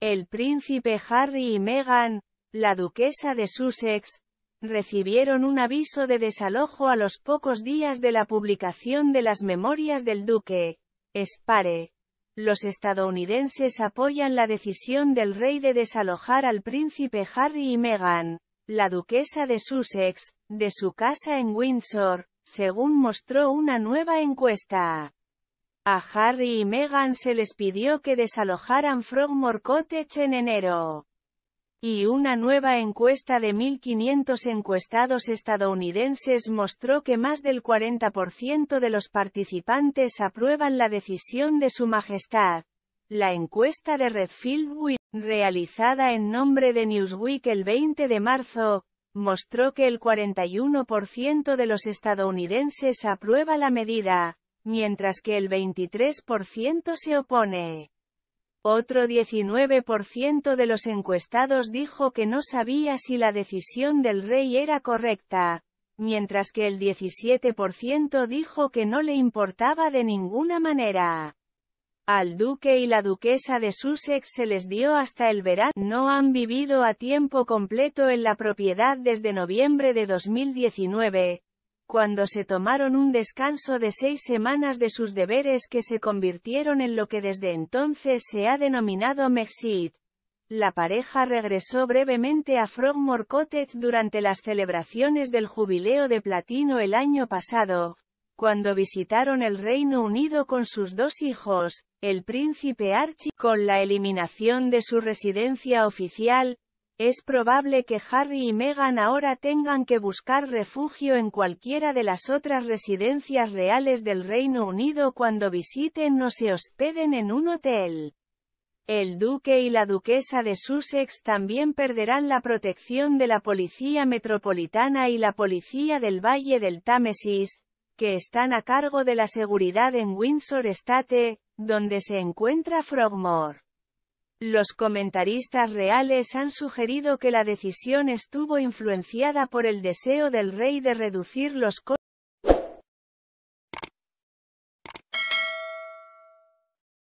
El príncipe Harry y Meghan, la duquesa de Sussex, recibieron un aviso de desalojo a los pocos días de la publicación de las memorias del duque. Spare. Los estadounidenses apoyan la decisión del rey de desalojar al príncipe Harry y Meghan, la duquesa de Sussex, de su casa en Windsor, según mostró una nueva encuesta. A Harry y Meghan se les pidió que desalojaran Frogmore Cottage en enero. Y una nueva encuesta de 1.500 encuestados estadounidenses mostró que más del 40% de los participantes aprueban la decisión de Su Majestad. La encuesta de Redfield realizada en nombre de Newsweek el 20 de marzo, mostró que el 41% de los estadounidenses aprueba la medida, mientras que el 23% se opone. Otro 19% de los encuestados dijo que no sabía si la decisión del rey era correcta, mientras que el 17% dijo que no le importaba de ninguna manera. Al duque y la duquesa de Sussex se les dio hasta el verano. No han vivido a tiempo completo en la propiedad desde noviembre de 2019, cuando se tomaron un descanso de seis semanas de sus deberes que se convirtieron en lo que desde entonces se ha denominado Mexit. La pareja regresó brevemente a Frogmore Cottage durante las celebraciones del Jubileo de Platino el año pasado, cuando visitaron el Reino Unido con sus dos hijos, el príncipe Archie, con la eliminación de su residencia oficial, es probable que Harry y Meghan ahora tengan que buscar refugio en cualquiera de las otras residencias reales del Reino Unido cuando visiten o se hospeden en un hotel. El duque y la duquesa de Sussex también perderán la protección de la Policía Metropolitana y la Policía del Valle del Támesis, que están a cargo de la seguridad en Windsor Estate, donde se encuentra Frogmore. Los comentaristas reales han sugerido que la decisión estuvo influenciada por el deseo del rey de reducir los costos